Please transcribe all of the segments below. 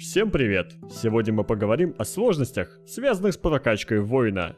Всем привет! Сегодня мы поговорим о сложностях, связанных с прокачкой воина.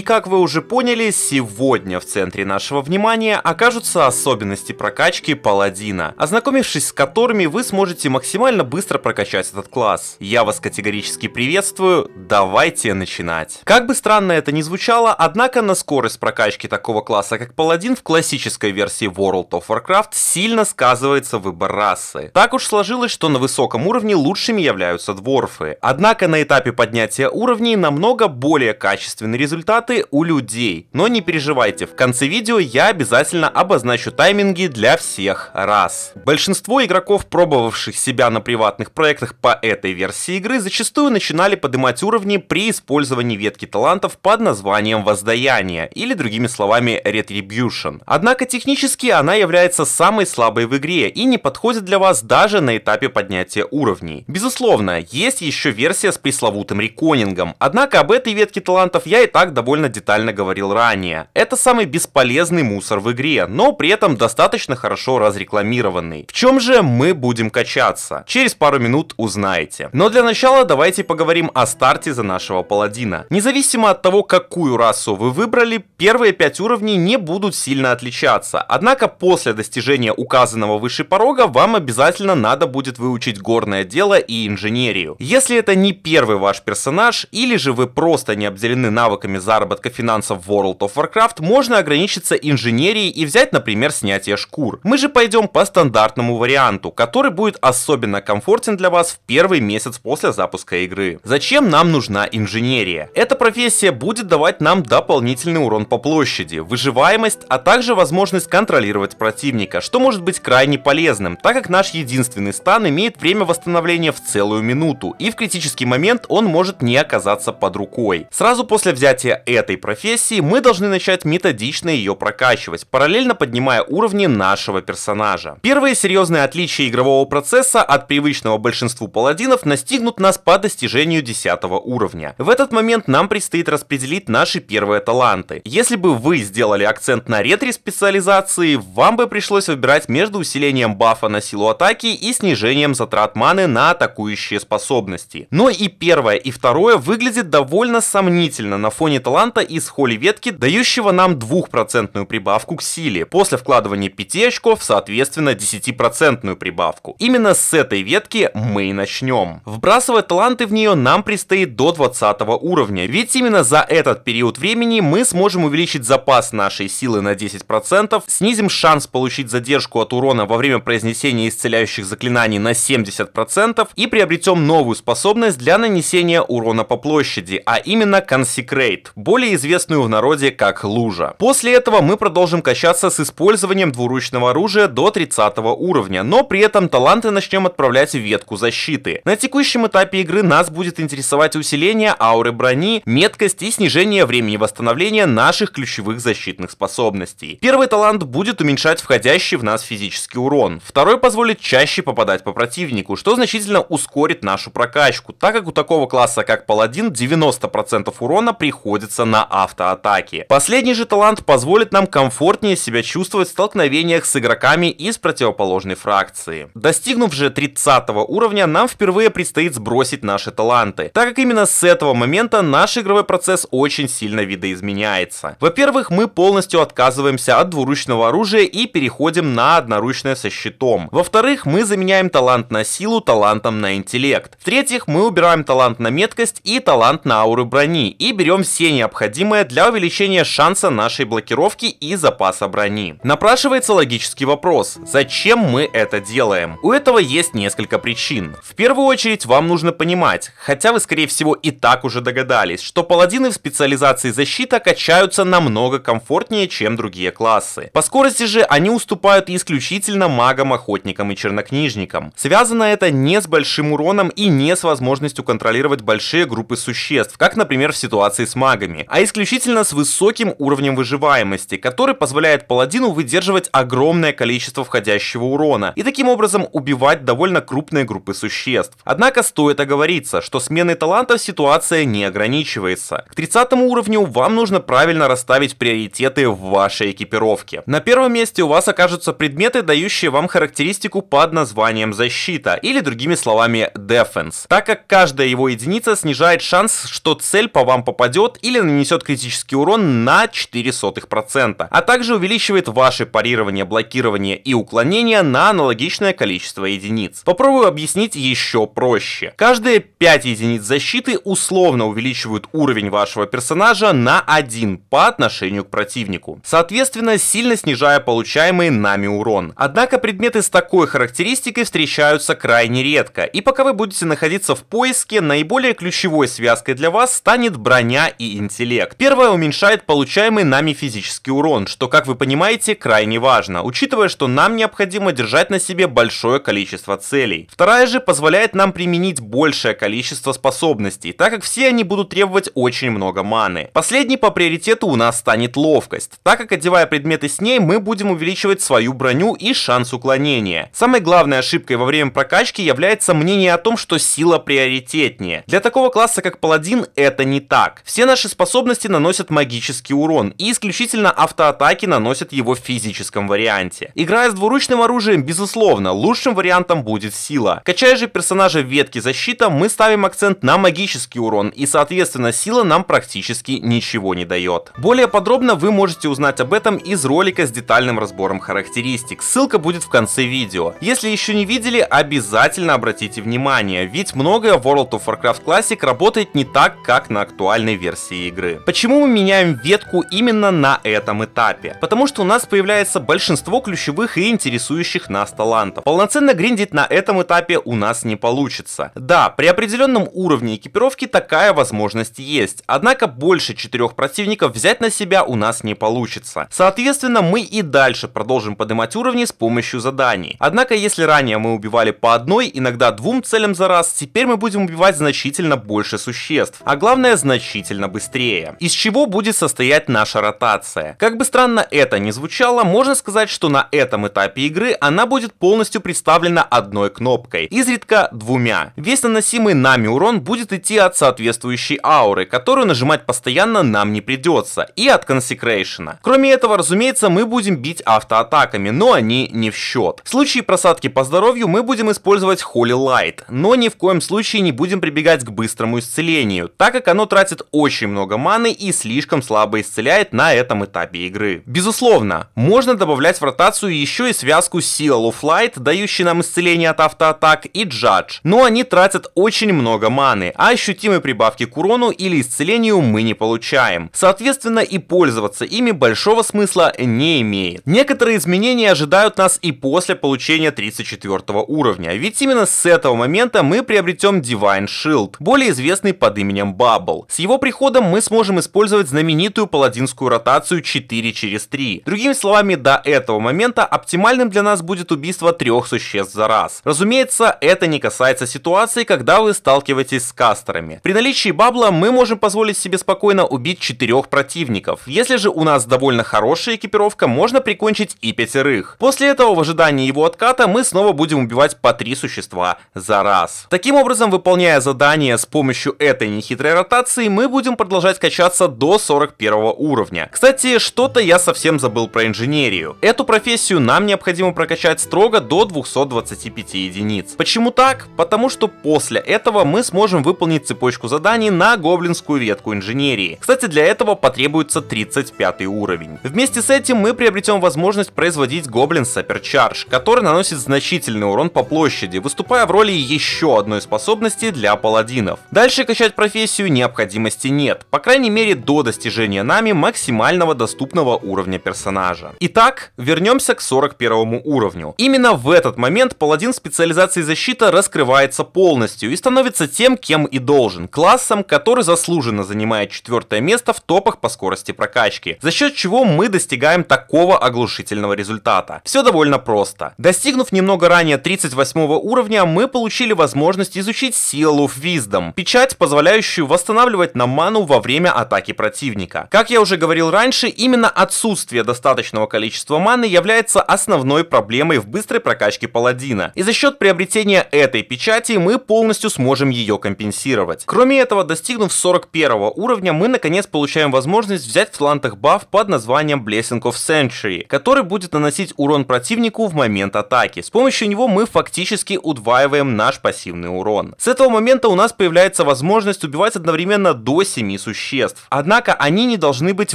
И как вы уже поняли, сегодня в центре нашего внимания окажутся особенности прокачки Паладина, ознакомившись с которыми вы сможете максимально быстро прокачать этот класс. Я вас категорически приветствую, давайте начинать. Как бы странно это ни звучало, однако на скорость прокачки такого класса, как Паладин, в классической версии World of Warcraft сильно сказывается выбор расы. Так уж сложилось, что на высоком уровне лучшими являются дворфы. Однако на этапе поднятия уровней намного более качественный результат затраты у людей. Но не переживайте, в конце видео я обязательно обозначу тайминги для всех раз. Большинство игроков, пробовавших себя на приватных проектах по этой версии игры, зачастую начинали поднимать уровни при использовании ветки талантов под названием «Воздаяние» или другими словами «Retribution». Однако технически она является самой слабой в игре и не подходит для вас даже на этапе поднятия уровней. Безусловно, есть еще версия с пресловутым реконингом, однако об этой ветке талантов я и так довольно довольно детально говорил ранее. Это самый бесполезный мусор в игре, но при этом достаточно хорошо разрекламированный. В чем же мы будем качаться? Через пару минут узнаете. Но для начала давайте поговорим о старте за нашего паладина. Независимо от того, какую расу вы выбрали, первые 5 уровней не будут сильно отличаться. Однако после достижения указанного выше порога вам обязательно надо будет выучить горное дело и инженерию. Если это не первый ваш персонаж, или же вы просто не обделены навыками за заработка финансов в World of Warcraft можно ограничиться инженерией и взять, например, снятие шкур. Мы же пойдем по стандартному варианту, который будет особенно комфортен для вас в первый месяц после запуска игры. Зачем нам нужна инженерия? Эта профессия будет давать нам дополнительный урон по площади, выживаемость, а также возможность контролировать противника, что может быть крайне полезным, так как наш единственный стан имеет время восстановления в целую минуту, и в критический момент он может не оказаться под рукой. Сразу после взятия этой профессии, мы должны начать методично ее прокачивать, параллельно поднимая уровни нашего персонажа. Первые серьезные отличия игрового процесса от привычного большинству паладинов настигнут нас по достижению 10 уровня. В этот момент нам предстоит распределить наши первые таланты. Если бы вы сделали акцент на ретри специализации, вам бы пришлось выбирать между усилением бафа на силу атаки и снижением затрат маны на атакующие способности. Но и первое, и второе выглядит довольно сомнительно на фоне таланта таланта из Холи Ветки, дающего нам 2% прибавку к силе, после вкладывания 5 очков, соответственно, 10% прибавку. Именно с этой ветки мы и начнем. Вбрасывать таланты в нее нам предстоит до 20 уровня, ведь именно за этот период времени мы сможем увеличить запас нашей силы на 10%, снизим шанс получить задержку от урона во время произнесения исцеляющих заклинаний на 70% и приобретем новую способность для нанесения урона по площади, а именно Consecrate более известную в народе как лужа. После этого мы продолжим качаться с использованием двуручного оружия до 30 уровня, но при этом таланты начнем отправлять в ветку защиты. На текущем этапе игры нас будет интересовать усиление ауры брони, меткость и снижение времени восстановления наших ключевых защитных способностей. Первый талант будет уменьшать входящий в нас физический урон, второй позволит чаще попадать по противнику, что значительно ускорит нашу прокачку, так как у такого класса как паладин 90% урона приходится отвлекаться на автоатаки. Последний же талант позволит нам комфортнее себя чувствовать в столкновениях с игроками из противоположной фракции. Достигнув же 30 уровня, нам впервые предстоит сбросить наши таланты, так как именно с этого момента наш игровой процесс очень сильно видоизменяется. Во-первых, мы полностью отказываемся от двуручного оружия и переходим на одноручное со щитом. Во-вторых, мы заменяем талант на силу талантом на интеллект. В-третьих, мы убираем талант на меткость и талант на ауры брони и берем все необходимые необходимое для увеличения шанса нашей блокировки и запаса брони. Напрашивается логический вопрос, зачем мы это делаем? У этого есть несколько причин. В первую очередь вам нужно понимать, хотя вы скорее всего и так уже догадались, что паладины в специализации защита качаются намного комфортнее, чем другие классы. По скорости же они уступают исключительно магам, охотникам и чернокнижникам. Связано это не с большим уроном и не с возможностью контролировать большие группы существ, как например в ситуации с магами уровне, а исключительно с высоким уровнем выживаемости, который позволяет паладину выдерживать огромное количество входящего урона и таким образом убивать довольно крупные группы существ. Однако стоит оговориться, что сменой талантов ситуация не ограничивается. К 30 уровню вам нужно правильно расставить приоритеты в вашей экипировке. На первом месте у вас окажутся предметы, дающие вам характеристику под названием защита, или другими словами defense, так как каждая его единица снижает шанс, что цель по вам попадет или стороны несет критический урон на 0,04%, а также увеличивает ваши парирование, блокирование и уклонение на аналогичное количество единиц. Попробую объяснить еще проще. Каждые 5 единиц защиты условно увеличивают уровень вашего персонажа на 1 по отношению к противнику, соответственно сильно снижая получаемый нами урон. Однако предметы с такой характеристикой встречаются крайне редко, и пока вы будете находиться в поиске, наиболее ключевой связкой для вас станет броня и интеллект интеллект. Первое уменьшает получаемый нами физический урон, что, как вы понимаете, крайне важно, учитывая, что нам необходимо держать на себе большое количество целей. Вторая же позволяет нам применить большее количество способностей, так как все они будут требовать очень много маны. Последний по приоритету у нас станет ловкость, так как одевая предметы с ней, мы будем увеличивать свою броню и шанс уклонения. Самой главной ошибкой во время прокачки является мнение о том, что сила приоритетнее. Для такого класса, как паладин, это не так. Все наши способности наносят магический урон, и исключительно автоатаки наносят его в физическом варианте. Играя с двуручным оружием, безусловно, лучшим вариантом будет сила. Качая же персонажа в ветке защита, мы ставим акцент на магический урон, и соответственно сила нам практически ничего не дает. Более подробно вы можете узнать об этом из ролика с детальным разбором характеристик, ссылка будет в конце видео. Если еще не видели, обязательно обратите внимание, ведь многое в World of Warcraft Classic работает не так, как на актуальной версии игры. Почему мы меняем ветку именно на этом этапе? Потому что у нас появляется большинство ключевых и интересующих нас талантов. Полноценно гриндить на этом этапе у нас не получится. Да, при определенном уровне экипировки такая возможность есть, однако больше четырех противников взять на себя у нас не получится. Соответственно, мы и дальше продолжим поднимать уровни с помощью заданий. Однако, если ранее мы убивали по одной, иногда двум целям за раз, теперь мы будем убивать значительно больше существ, а главное значительно быстрее быстрее. Из чего будет состоять наша ротация? Как бы странно это ни звучало, можно сказать, что на этом этапе игры она будет полностью представлена одной кнопкой, изредка двумя. Весь наносимый нами урон будет идти от соответствующей ауры, которую нажимать постоянно нам не придется, и от консекрейшена. Кроме этого, разумеется, мы будем бить автоатаками, но они не в счет. В случае просадки по здоровью мы будем использовать Holy Light, но ни в коем случае не будем прибегать к быстрому исцелению, так как оно тратит очень много много маны и слишком слабо исцеляет на этом этапе игры. Безусловно, можно добавлять в ротацию еще и связку Seal of Light, дающий нам исцеление от автоатак, и Judge, но они тратят очень много маны, а ощутимой прибавки к урону или исцелению мы не получаем. Соответственно и пользоваться ими большого смысла не имеет. Некоторые изменения ожидают нас и после получения 34 уровня, ведь именно с этого момента мы приобретем Divine Shield, более известный под именем Bubble. С его приходом мы сможем использовать знаменитую паладинскую ротацию 4 через 3. Другими словами, до этого момента оптимальным для нас будет убийство трех существ за раз. Разумеется, это не касается ситуации, когда вы сталкиваетесь с кастерами. При наличии бабла мы можем позволить себе спокойно убить четырех противников. Если же у нас довольно хорошая экипировка, можно прикончить и пятерых. После этого в ожидании его отката мы снова будем убивать по три существа за раз. Таким образом, выполняя задание с помощью этой нехитрой ротации, мы будем продолжать продолжать качаться до 41 уровня. Кстати, что-то я совсем забыл про инженерию. Эту профессию нам необходимо прокачать строго до 225 единиц. Почему так? Потому что после этого мы сможем выполнить цепочку заданий на гоблинскую ветку инженерии. Кстати, для этого потребуется 35 уровень. Вместе с этим мы приобретем возможность производить гоблин Саперчардж, который наносит значительный урон по площади, выступая в роли еще одной способности для паладинов. Дальше качать профессию необходимости нет, пока крайней мере до достижения нами максимального доступного уровня персонажа. Итак, вернемся к 41 уровню. Именно в этот момент паладин специализации защита раскрывается полностью и становится тем, кем и должен, классом, который заслуженно занимает четвертое место в топах по скорости прокачки, за счет чего мы достигаем такого оглушительного результата. Все довольно просто. Достигнув немного ранее 38 уровня, мы получили возможность изучить силу в Wisdom, печать, позволяющую восстанавливать нам ману во время атаки противника. Как я уже говорил раньше, именно отсутствие достаточного количества маны является основной проблемой в быстрой прокачке паладина, и за счет приобретения этой печати мы полностью сможем ее компенсировать. Кроме этого, достигнув 41 уровня, мы наконец получаем возможность взять в талантах баф под названием Blessing of Century, который будет наносить урон противнику в момент атаки. С помощью него мы фактически удваиваем наш пассивный урон. С этого момента у нас появляется возможность убивать одновременно до 7 существ существ. Однако они не должны быть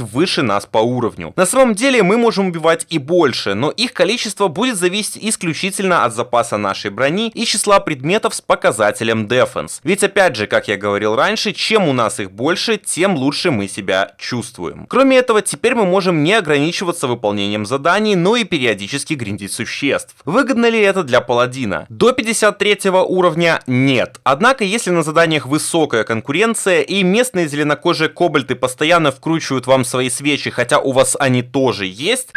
выше нас по уровню. На самом деле мы можем убивать и больше, но их количество будет зависеть исключительно от запаса нашей брони и числа предметов с показателем Defense. Ведь опять же, как я говорил раньше, чем у нас их больше, тем лучше мы себя чувствуем. Кроме этого, теперь мы можем не ограничиваться выполнением заданий, но и периодически гриндить существ. Выгодно ли это для паладина? До 53 уровня нет. Однако, если на заданиях высокая конкуренция и местные зеленокожие похоже, кобальты постоянно вкручивают вам свои свечи, хотя у вас они тоже есть.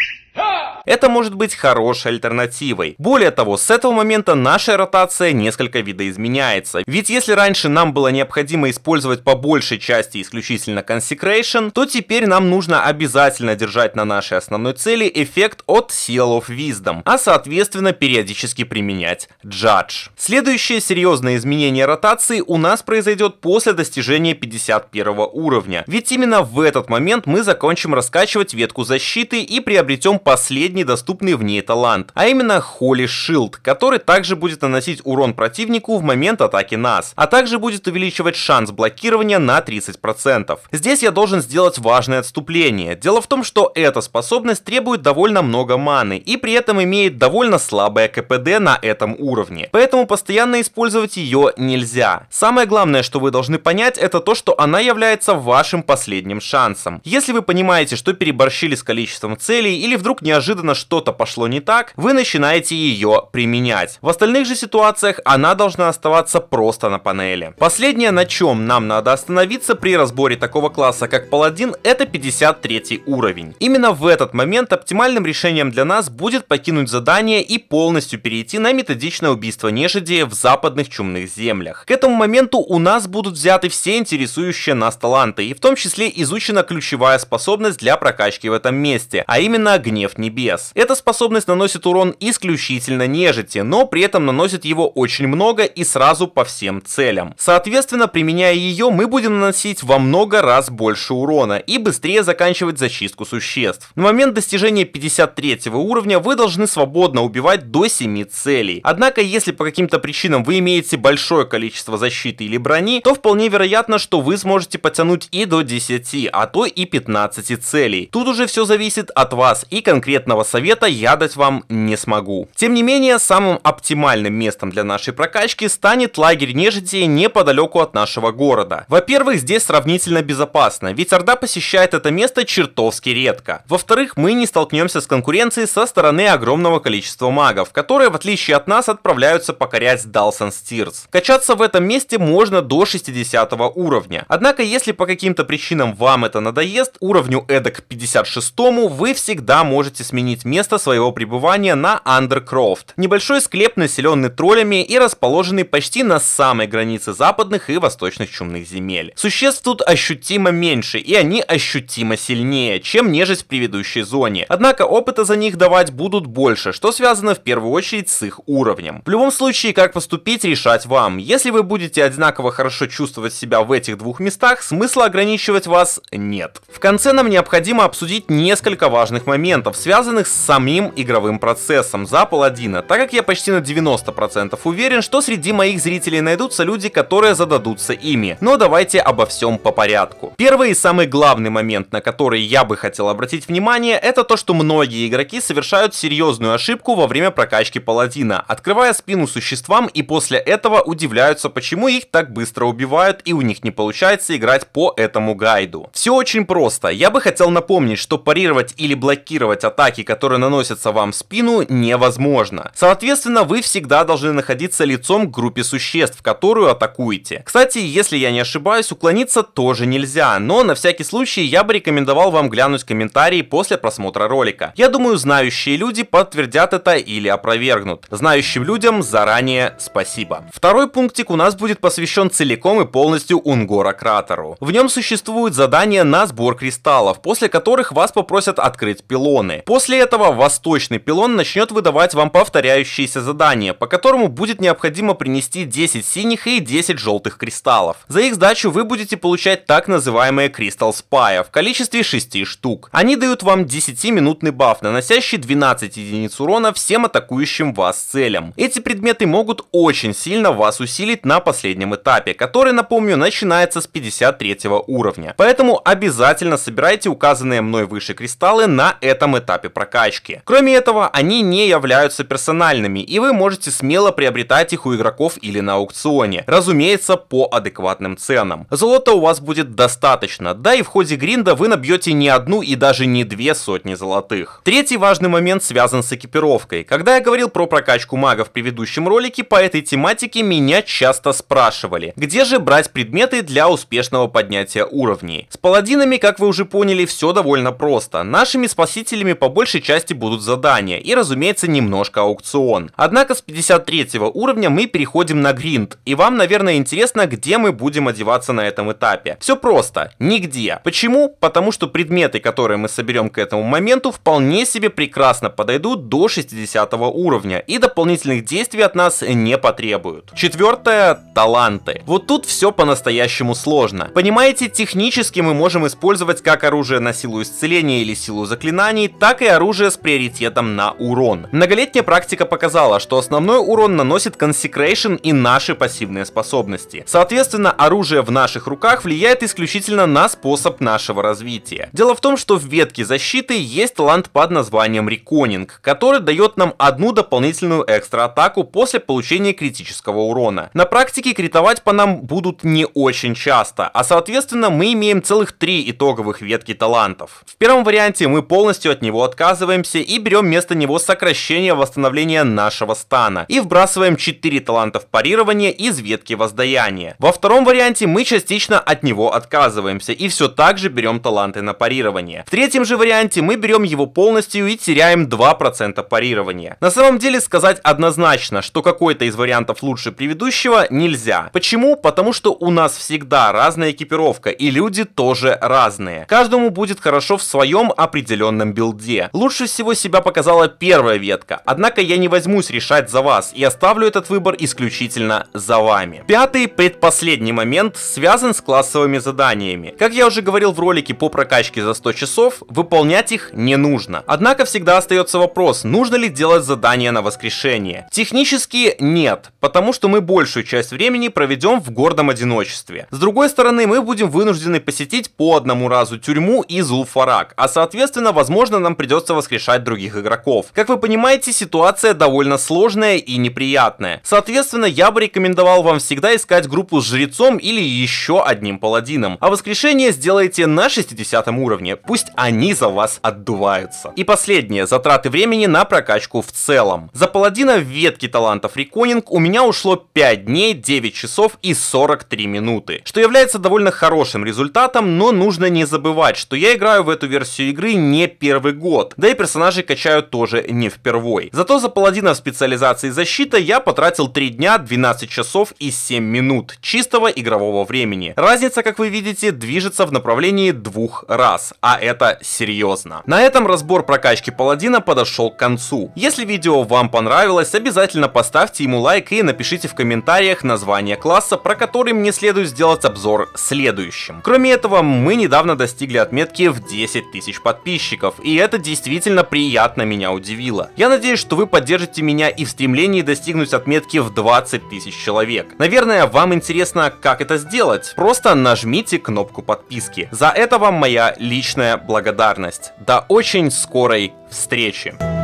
Это может быть хорошей альтернативой. Более того, с этого момента наша ротация несколько видоизменяется. Ведь если раньше нам было необходимо использовать по большей части исключительно Consecration, то теперь нам нужно обязательно держать на нашей основной цели эффект от Seal of Wisdom, а соответственно периодически применять Judge. Следующее серьезное изменение ротации у нас произойдет после достижения 51 уровня. Ведь именно в этот момент мы закончим раскачивать ветку защиты и приобретем последний доступный в ней талант, а именно Holy Shield, который также будет наносить урон противнику в момент атаки нас, а также будет увеличивать шанс блокирования на 30%. Здесь я должен сделать важное отступление. Дело в том, что эта способность требует довольно много маны и при этом имеет довольно слабое КПД на этом уровне, поэтому постоянно использовать ее нельзя. Самое главное, что вы должны понять, это то, что она является вашим последним шансом. Если вы понимаете, что переборщили с количеством целей или вдруг вдруг неожиданно что-то пошло не так, вы начинаете ее применять. В остальных же ситуациях она должна оставаться просто на панели. Последнее, на чем нам надо остановиться при разборе такого класса, как паладин, это 53 уровень. Именно в этот момент оптимальным решением для нас будет покинуть задание и полностью перейти на методичное убийство нежити в западных чумных землях. К этому моменту у нас будут взяты все интересующие нас таланты, и в том числе изучена ключевая способность для прокачки в этом месте, а именно огни гнев небес. Эта способность наносит урон исключительно нежити, но при этом наносит его очень много и сразу по всем целям. Соответственно, применяя ее, мы будем наносить во много раз больше урона и быстрее заканчивать зачистку существ. На момент достижения 53 уровня вы должны свободно убивать до 7 целей. Однако, если по каким-то причинам вы имеете большое количество защиты или брони, то вполне вероятно, что вы сможете потянуть и до 10, а то и 15 целей. Тут уже все зависит от вас и конкретного совета я дать вам не смогу. Тем не менее, самым оптимальным местом для нашей прокачки станет лагерь нежити неподалеку от нашего города. Во-первых, здесь сравнительно безопасно, ведь Орда посещает это место чертовски редко. Во-вторых, мы не столкнемся с конкуренцией со стороны огромного количества магов, которые в отличие от нас отправляются покорять Далсон Стирс. Качаться в этом месте можно до 60 уровня. Однако, если по каким-то причинам вам это надоест, уровню эдак 56 вы всегда можете можете сменить место своего пребывания на Андеркрофт. Небольшой склеп, населенный троллями и расположенный почти на самой границе западных и восточных чумных земель. Существ тут ощутимо меньше, и они ощутимо сильнее, чем нежесть в предыдущей зоне. Однако опыта за них давать будут больше, что связано в первую очередь с их уровнем. В любом случае, как поступить, решать вам. Если вы будете одинаково хорошо чувствовать себя в этих двух местах, смысла ограничивать вас нет. В конце нам необходимо обсудить несколько важных моментов, моментов, связанных с самим игровым процессом за Паладина, так как я почти на 90% уверен, что среди моих зрителей найдутся люди, которые зададутся ими. Но давайте обо всем по порядку. Первый и самый главный момент, на который я бы хотел обратить внимание, это то, что многие игроки совершают серьезную ошибку во время прокачки Паладина, открывая спину существам и после этого удивляются, почему их так быстро убивают и у них не получается играть по этому гайду. Все очень просто. Я бы хотел напомнить, что парировать или блокировать игнорировать атаки, которые наносятся вам в спину, невозможно. Соответственно, вы всегда должны находиться лицом к группе существ, которую атакуете. Кстати, если я не ошибаюсь, уклониться тоже нельзя, но на всякий случай я бы рекомендовал вам глянуть комментарии после просмотра ролика. Я думаю, знающие люди подтвердят это или опровергнут. Знающим людям заранее спасибо. Второй пунктик у нас будет посвящен целиком и полностью Унгора кратеру. В нем существует задание на сбор кристаллов, после которых вас попросят открыть пилон пилоны. После этого восточный пилон начнет выдавать вам повторяющиеся задания, по которому будет необходимо принести 10 синих и 10 желтых кристаллов. За их сдачу вы будете получать так называемые кристалл спая в количестве 6 штук. Они дают вам 10-минутный баф, наносящий 12 единиц урона всем атакующим вас целям. Эти предметы могут очень сильно вас усилить на последнем этапе, который, напомню, начинается с 53 уровня. Поэтому обязательно собирайте указанные мной выше кристаллы на этом каждом этапе прокачки. Кроме этого, они не являются персональными, и вы можете смело приобретать их у игроков или на аукционе, разумеется, по адекватным ценам. Золота у вас будет достаточно, да и в ходе гринда вы набьете не одну и даже не две сотни золотых. Третий важный момент связан с экипировкой. Когда я говорил про прокачку мага в предыдущем ролике, по этой тематике меня часто спрашивали, где же брать предметы для успешного поднятия уровней. С паладинами, как вы уже поняли, все довольно просто. Нашими спасителями победителями по большей части будут задания и, разумеется, немножко аукцион. Однако с 53 уровня мы переходим на гринд, и вам, наверное, интересно, где мы будем одеваться на этом этапе. Все просто, нигде. Почему? Потому что предметы, которые мы соберем к этому моменту, вполне себе прекрасно подойдут до 60 уровня, и дополнительных действий от нас не потребуют. Четвертое – таланты. Вот тут все по-настоящему сложно. Понимаете, технически мы можем использовать как оружие на силу исцеления или силу заклинаний, так и оружие с приоритетом на урон. Многолетняя практика показала, что основной урон наносит консекрейшн и наши пассивные способности. Соответственно, оружие в наших руках влияет исключительно на способ нашего развития. Дело в том, что в ветке защиты есть талант под названием Реконинг, который дает нам одну дополнительную экстра атаку после получения критического урона. На практике критовать по нам будут не очень часто, а соответственно мы имеем целых три итоговых ветки талантов. В первом варианте мы полностью от него отказываемся и берем вместо него сокращение восстановления нашего стана. И вбрасываем 4 таланта в парирование из ветки воздаяния. Во втором варианте мы частично от него отказываемся и все так же берем таланты на парирование. В третьем же варианте мы берем его полностью и теряем 2% парирования. На самом деле сказать однозначно, что какой-то из вариантов лучше предыдущего нельзя. Почему? Потому что у нас всегда разная экипировка и люди тоже разные. Каждому будет хорошо в своем определенном билде билде. Лучше всего себя показала первая ветка, однако я не возьмусь решать за вас и оставлю этот выбор исключительно за вами. Пятый, предпоследний момент, связан с классовыми заданиями. Как я уже говорил в ролике по прокачке за 100 часов, выполнять их не нужно. Однако всегда остается вопрос, нужно ли делать задания на воскрешение. Технически нет, потому что мы большую часть времени проведем в гордом одиночестве. С другой стороны, мы будем вынуждены посетить по одному разу тюрьму и Зулфарак, а соответственно, возможно, возможно, нам придется воскрешать других игроков. Как вы понимаете, ситуация довольно сложная и неприятная. Соответственно, я бы рекомендовал вам всегда искать группу с жрецом или еще одним паладином. А воскрешение сделайте на 60 уровне, пусть они за вас отдуваются. И последнее, затраты времени на прокачку в целом. За паладина ветки талантов Реконинг у меня ушло 5 дней, 9 часов и 43 минуты, что является довольно хорошим результатом, но нужно не забывать, что я играю в эту версию игры не первый первый год, да и персонажей качают тоже не впервой. Зато за паладина в специализации защита я потратил 3 дня, 12 часов и 7 минут чистого игрового времени. Разница, как вы видите, движется в направлении двух раз, а это серьезно. На этом разбор прокачки паладина подошел к концу. Если видео вам понравилось, обязательно поставьте ему лайк и напишите в комментариях название класса, про который мне следует сделать обзор следующим. Кроме этого, мы недавно достигли отметки в 10 тысяч подписчиков, и это действительно приятно меня удивило. Я надеюсь, что вы поддержите меня и в стремлении достигнуть отметки в 20 тысяч человек. Наверное, вам интересно, как это сделать. Просто нажмите кнопку подписки. За это вам моя личная благодарность. До очень скорой встречи!